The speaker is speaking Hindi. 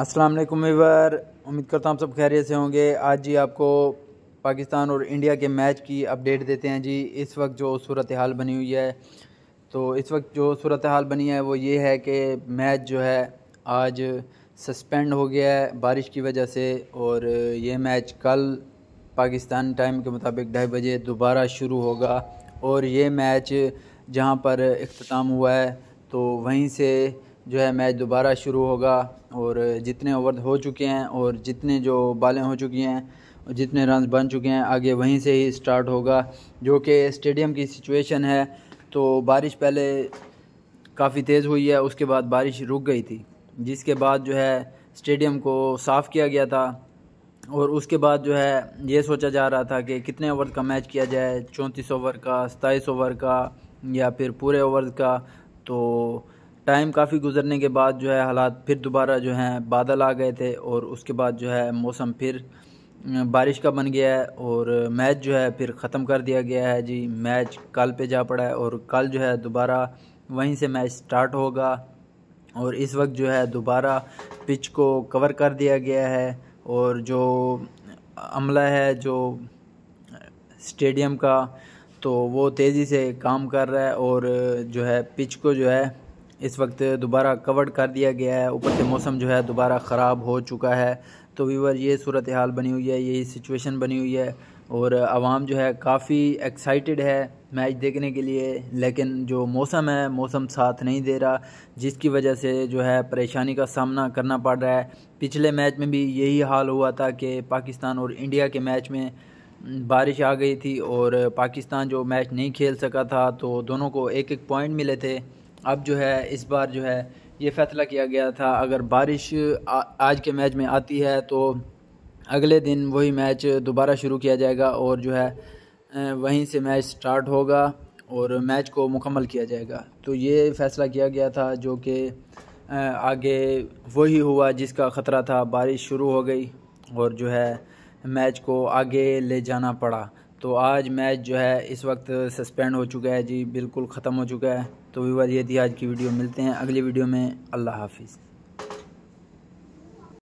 अस्सलाम वालेकुम वीवर उम्मीद करता हूँ आप सब खैरियत से होंगे आज जी आपको पाकिस्तान और इंडिया के मैच की अपडेट देते हैं जी इस वक्त जो सूरत हाल बनी हुई है तो इस वक्त जो सूरत हाल बनी है वो ये है कि मैच जो है आज सस्पेंड हो गया है बारिश की वजह से और ये मैच कल पाकिस्तान टाइम के मुताबिक ढाई बजे दोबारा शुरू होगा और ये मैच जहाँ पर अख्ताम हुआ है तो वहीं से जो है मैच दोबारा शुरू होगा और जितने ओवर हो चुके हैं और जितने जो बालें हो चुकी हैं और जितने रन बन चुके हैं आगे वहीं से ही स्टार्ट होगा जो कि स्टेडियम की सिचुएशन है तो बारिश पहले काफ़ी तेज़ हुई है उसके बाद बारिश रुक गई थी जिसके बाद जो है स्टेडियम को साफ़ किया गया था और उसके बाद जो है ये सोचा जा रहा था कि कितने ओवर का मैच किया जाए चौंतीस ओवर का सताईस ओवर का या फिर पूरे ओवर का तो टाइम काफ़ी गुजरने के बाद जो है हालात फिर दोबारा जो हैं बादल आ गए थे और उसके बाद जो है मौसम फिर बारिश का बन गया है और मैच जो है फिर ख़त्म कर दिया गया है जी मैच कल पे जा पड़ा है और कल जो है दोबारा वहीं से मैच स्टार्ट होगा और इस वक्त जो है दोबारा पिच को कवर कर दिया गया है और जो अमला है जो स्टेडियम का तो वो तेज़ी से काम कर रहा है और जो है पिच को जो है इस वक्त दोबारा कवर्ड कर दिया गया है ऊपर से मौसम जो है दोबारा ख़राब हो चुका है तो वीवर ये सूरत हाल बनी हुई है यही सिचुएशन बनी हुई है और आवाम जो है काफ़ी एक्साइटेड है मैच देखने के लिए लेकिन जो मौसम है मौसम साथ नहीं दे रहा जिसकी वजह से जो है परेशानी का सामना करना पड़ रहा है पिछले मैच में भी यही हाल हुआ था कि पाकिस्तान और इंडिया के मैच में बारिश आ गई थी और पाकिस्तान जो मैच नहीं खेल सका था तो दोनों को एक एक पॉइंट मिले थे अब जो है इस बार जो है ये फैसला किया गया था अगर बारिश आ, आज के मैच में आती है तो अगले दिन वही मैच दोबारा शुरू किया जाएगा और जो है वहीं से मैच स्टार्ट होगा और मैच को मुकम्मल किया जाएगा तो ये फैसला किया गया था जो कि आगे वही हुआ जिसका ख़तरा था बारिश शुरू हो गई और जो है मैच को आगे ले जाना पड़ा तो आज मैच जो है इस वक्त सस्पेंड हो चुका है जी बिल्कुल ख़त्म हो चुका है तो व्यूवर ये थी आज की वीडियो मिलते हैं अगली वीडियो में अल्लाह हाफिज़